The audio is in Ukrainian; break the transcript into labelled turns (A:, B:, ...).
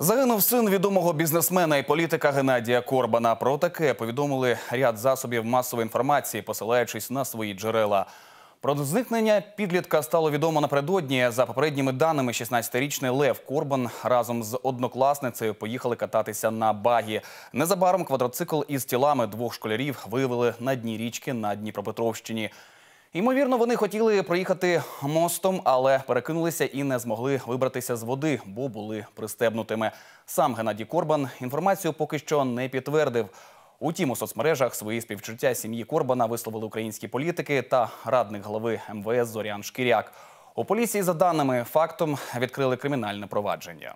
A: Загинув син відомого бізнесмена і політика Геннадія Корбана. Про таке повідомили ряд засобів масової інформації, посилаючись на свої джерела. Про зникнення підлітка стало відомо напередодні. За попередніми даними, 16-річний Лев Корбан разом з однокласницею поїхали кататися на багі. Незабаром квадроцикл із тілами двох школярів виявили на дні річки на Дніпропетровщині. Ймовірно, вони хотіли проїхати мостом, але перекинулися і не змогли вибратися з води, бо були пристебнутими. Сам Геннадій Корбан інформацію поки що не підтвердив. Утім, у соцмережах свої співчуття сім'ї Корбана висловили українські політики та радник голови МВС Зорян Шкіряк. У поліції за даними фактом відкрили кримінальне провадження.